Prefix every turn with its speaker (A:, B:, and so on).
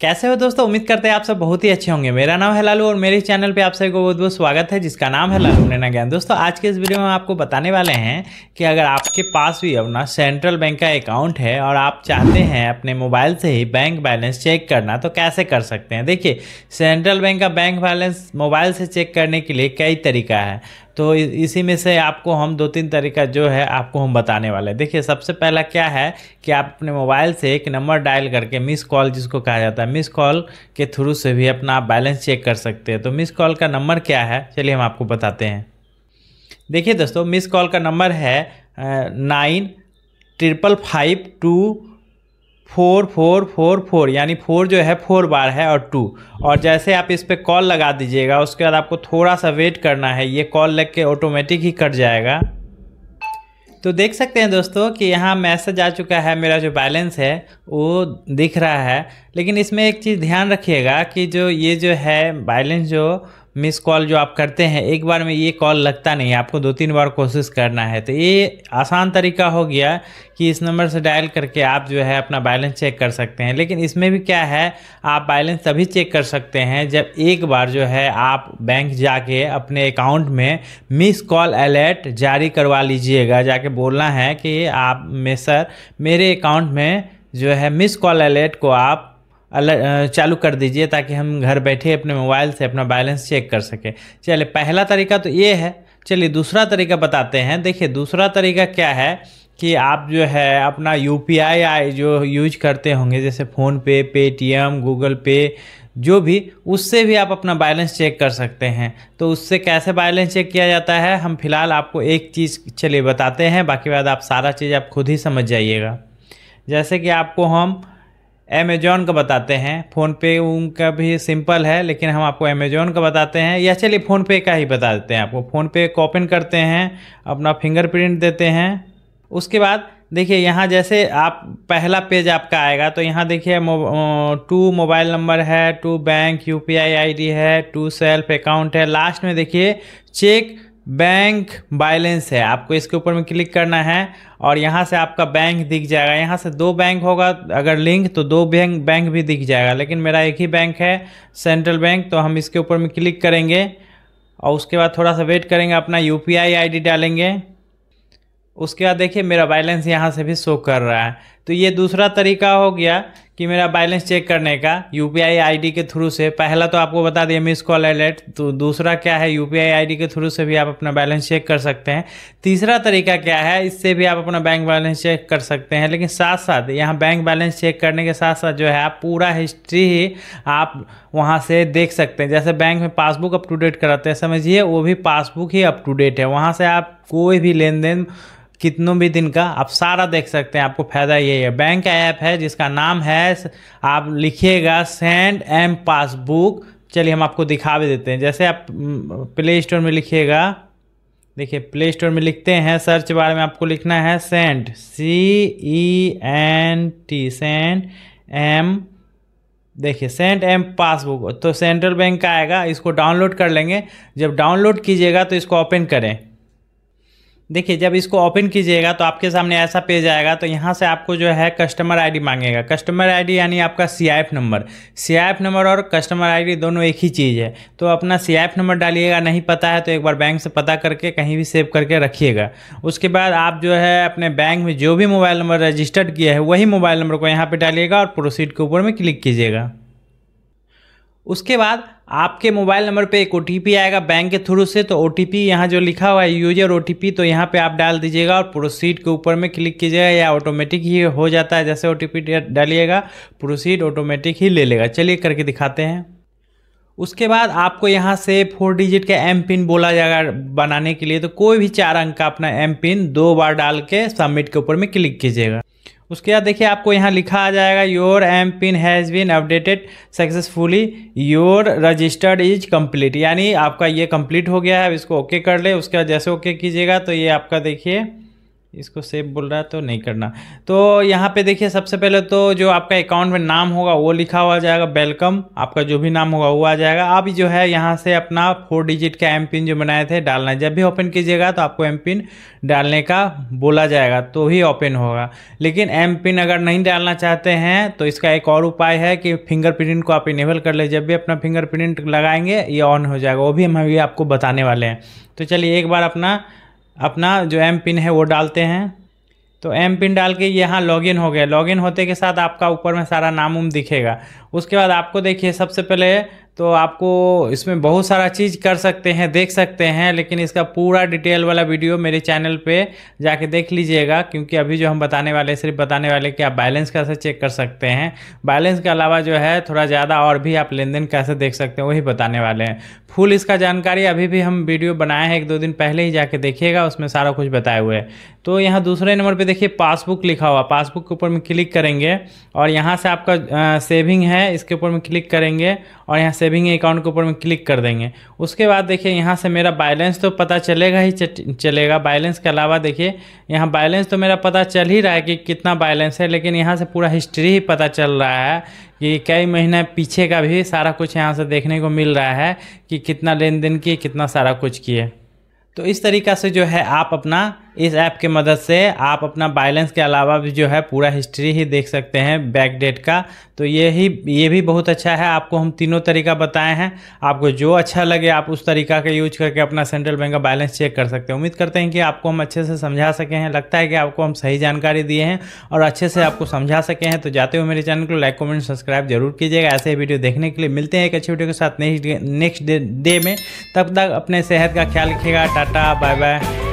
A: कैसे हो दोस्तों उम्मीद करते हैं आप सब बहुत ही अच्छे होंगे मेरा नाम है लालू और मेरे चैनल पे आप सभी को बहुत बहुत स्वागत है जिसका नाम है लालू नैना ज्ञान दोस्तों आज के इस वीडियो में हम आपको बताने वाले हैं कि अगर आपके पास भी अपना सेंट्रल बैंक का अकाउंट है और आप चाहते हैं अपने मोबाइल से ही बैंक बैलेंस चेक करना तो कैसे कर सकते हैं देखिए सेंट्रल बैंक का बैंक बैलेंस मोबाइल से चेक करने के लिए कई तरीका है तो इसी में से आपको हम दो तीन तरीका जो है आपको हम बताने वाले हैं देखिए सबसे पहला क्या है कि आप अपने मोबाइल से एक नंबर डायल करके मिस कॉल जिसको कहा जाता है मिस कॉल के थ्रू से भी अपना आप बैलेंस चेक कर सकते हैं तो मिस कॉल का नंबर क्या है चलिए हम आपको बताते हैं देखिए दोस्तों मिस कॉल का नंबर है nine triple five two four four four four यानी फोर जो है फोर बार है और टू और जैसे आप इस पर कॉल लगा दीजिएगा उसके बाद आपको थोड़ा सा वेट करना है ये कॉल लग के ऑटोमेटिक ही कट जाएगा तो देख सकते हैं दोस्तों कि यहाँ मैसेज आ चुका है मेरा जो बैलेंस है वो दिख रहा है लेकिन इसमें एक चीज़ ध्यान रखिएगा कि जो ये जो है बैलेंस जो मिस कॉल जो आप करते हैं एक बार में ये कॉल लगता नहीं है आपको दो तीन बार कोशिश करना है तो ये आसान तरीका हो गया कि इस नंबर से डायल करके आप जो है अपना बैलेंस चेक कर सकते हैं लेकिन इसमें भी क्या है आप बैलेंस तभी चेक कर सकते हैं जब एक बार जो है आप बैंक जाके अपने अकाउंट में मिस कॉल अलर्ट जारी करवा लीजिएगा जाके बोलना है कि आप में सर मेरे अकाउंट में जो है मिस कॉल अलर्ट को आप अलर्ट चालू कर दीजिए ताकि हम घर बैठे अपने मोबाइल से अपना बैलेंस चेक कर सकें चलिए पहला तरीका तो ये है चलिए दूसरा तरीका बताते हैं देखिए दूसरा तरीका क्या है कि आप जो है अपना यू पी आई आई जो यूज करते होंगे जैसे फ़ोनपे पेटीएम गूगल पे जो भी उससे भी आप अपना बैलेंस चेक कर सकते हैं तो उससे कैसे बैलेंस चेक किया जाता है हम फिलहाल आपको एक चीज़ चलिए बताते हैं बाकी बाद आप सारा चीज़ आप खुद ही समझ जाइएगा जैसे कि आपको हम अमेजोन का बताते हैं फ़ोनपे उनका भी सिंपल है लेकिन हम आपको अमेजोन का बताते हैं या चलिए फ़ोनपे का ही बता देते हैं आपको फ़ोनपे को करते हैं अपना फिंगरप्रिंट देते हैं उसके बाद देखिए यहाँ जैसे आप पहला पेज आपका आएगा तो यहाँ देखिए टू मोबाइल नंबर है टू बैंक यू पी है टू सेल्फ अकाउंट है लास्ट में देखिए चेक बैंक बैलेंस है आपको इसके ऊपर में क्लिक करना है और यहाँ से आपका बैंक दिख जाएगा यहाँ से दो बैंक होगा अगर लिंक तो दो बैंक बैंक भी दिख जाएगा लेकिन मेरा एक ही बैंक है सेंट्रल बैंक तो हम इसके ऊपर में क्लिक करेंगे और उसके बाद थोड़ा सा वेट करेंगे अपना यू पी आई डालेंगे उसके बाद देखिए मेरा बैलेंस यहाँ से भी शो कर रहा है तो ये दूसरा तरीका हो गया कि मेरा बैलेंस चेक करने का यू पी आई के थ्रू से पहला तो आपको बता दिया मिस कॉल अलर्ट तो दूसरा क्या है यू पी आई के थ्रू से भी आप अपना बैलेंस चेक कर सकते हैं तीसरा तरीका क्या है इससे भी आप अपना बैंक बैलेंस चेक कर सकते हैं लेकिन साथ साथ यहाँ बैंक बैलेंस चेक करने के साथ साथ जो है आप पूरा हिस्ट्री ही आप वहाँ से देख सकते हैं जैसे बैंक में पासबुक अप टू डेट कराते हैं समझिए वो भी पासबुक ही अप टू डेट है वहाँ से आप कोई भी लेन देन कितनों भी दिन का आप सारा देख सकते हैं आपको फ़ायदा यही है बैंक ऐप है जिसका नाम है आप लिखिएगा सेंड एम पासबुक चलिए हम आपको दिखा भी देते हैं जैसे आप प्ले स्टोर में लिखिएगा देखिए प्ले स्टोर में लिखते हैं सर्च बार में आपको लिखना है send C E N T send M देखिए सेंट एम पासबुक तो सेंट्रल बैंक का आएगा इसको डाउनलोड कर लेंगे जब डाउनलोड कीजिएगा तो इसको ओपन करें देखिए जब इसको ओपन कीजिएगा तो आपके सामने ऐसा पेज आएगा तो यहाँ से आपको जो है कस्टमर आईडी मांगेगा कस्टमर आईडी यानी आपका सीआईएफ नंबर सीआईएफ नंबर और कस्टमर आईडी दोनों एक ही चीज़ है तो अपना सीआईएफ नंबर डालिएगा नहीं पता है तो एक बार बैंक से पता करके कहीं भी सेव करके रखिएगा उसके बाद आप जो है अपने बैंक में जो भी मोबाइल नंबर रजिस्टर्ड किया है वही मोबाइल नंबर को यहाँ पर डालिएगा और प्रोसीड के ऊपर में क्लिक कीजिएगा उसके बाद आपके मोबाइल नंबर पे एक ओ आएगा बैंक के थ्रू से तो ओ टी यहाँ जो लिखा हुआ है यूजर ओ तो यहाँ पे आप डाल दीजिएगा और प्रोसीड के ऊपर में क्लिक कीजिएगा या ऑटोमेटिक ही हो जाता है जैसे ओ डालिएगा प्रोसीड ऑटोमेटिक ही ले लेगा चलिए करके दिखाते हैं उसके बाद आपको यहाँ से फोर डिजिट का एम पिन बोला जाएगा बनाने के लिए तो कोई भी चार अंक का अपना एम पिन दो बार डाल के सबमिट के ऊपर में क्लिक कीजिएगा उसके बाद देखिए आपको यहाँ लिखा आ जाएगा your M pin has been updated successfully your registered is complete यानी आपका ये कम्प्लीट हो गया है अब इसको ओके okay कर ले उसके बाद जैसे ओके okay कीजिएगा तो ये आपका देखिए इसको सेव बोल रहा है तो नहीं करना तो यहाँ पे देखिए सबसे पहले तो जो आपका अकाउंट में नाम होगा वो लिखा हुआ जाएगा वेलकम आपका जो भी नाम होगा वो आ जाएगा आप जो है यहाँ से अपना फोर डिजिट का एम पिन जो बनाए थे डालना है जब भी ओपन कीजिएगा तो आपको एम पिन डालने का बोला जाएगा तो ही ओपन होगा लेकिन एम पिन अगर नहीं डालना चाहते हैं तो इसका एक और उपाय है कि फिंगरप्रिंट को आप इनेबल कर ले जब भी अपना फिंगरप्रिंट लगाएंगे ये ऑन हो जाएगा वो भी हम अभी आपको बताने वाले हैं तो चलिए एक बार अपना अपना जो एम पिन है वो डालते हैं तो एम पिन डाल के यहाँ लॉगिन हो गया लॉगिन होते के साथ आपका ऊपर में सारा नाम उम दिखेगा उसके बाद आपको देखिए सबसे पहले तो आपको इसमें बहुत सारा चीज़ कर सकते हैं देख सकते हैं लेकिन इसका पूरा डिटेल वाला वीडियो मेरे चैनल पे जाके देख लीजिएगा क्योंकि अभी जो हम बताने वाले सिर्फ बताने वाले कि आप बैलेंस कैसे चेक कर सकते हैं बैलेंस के अलावा जो है थोड़ा ज़्यादा और भी आप लेन देन कैसे देख सकते हैं वही बताने वाले हैं फुल इसका जानकारी अभी भी हम वीडियो बनाए हैं एक दो दिन पहले ही जाके देखिएगा उसमें सारा कुछ बताए हुए तो यहाँ दूसरे नंबर पे देखिए पासबुक लिखा हुआ पासबुक के ऊपर में क्लिक करेंगे और यहाँ से आपका आ, सेविंग है इसके ऊपर में क्लिक करेंगे और यहाँ सेविंग अकाउंट के ऊपर में क्लिक कर देंगे उसके बाद देखिए यहाँ से मेरा बैलेंस तो पता चलेगा ही चलेगा बैलेंस के अलावा देखिए यहाँ बैलेंस तो मेरा पता चल ही रहा है कि कितना बैलेंस है लेकिन यहाँ से पूरा हिस्ट्री ही पता चल रहा है कि कई महीने पीछे का भी सारा कुछ यहाँ से देखने को मिल रहा है कि कितना लेन देन किए कितना सारा कुछ किए तो इस तरीका से जो है आप अपना इस ऐप के मदद से आप अपना बैलेंस के अलावा भी जो है पूरा हिस्ट्री ही देख सकते हैं बैक डेट का तो ये ही ये भी बहुत अच्छा है आपको हम तीनों तरीका बताए हैं आपको जो अच्छा लगे आप उस तरीका का यूज करके अपना सेंट्रल बैंक का बैलेंस चेक कर सकते हैं उम्मीद करते हैं कि आपको हम अच्छे से समझा सके हैं लगता है कि आपको हम सही जानकारी दिए हैं और अच्छे से आपको समझा सके हैं तो जाते हुए मेरे चैनल को लाइक कमेंट सब्सक्राइब जरूर कीजिएगा ऐसे वीडियो देखने के लिए मिलते हैं एक अच्छी वीडियो के साथ नेक्स्ट डे में तब तक अपने सेहत का ख्याल रखिएगा टाटा बाय बाय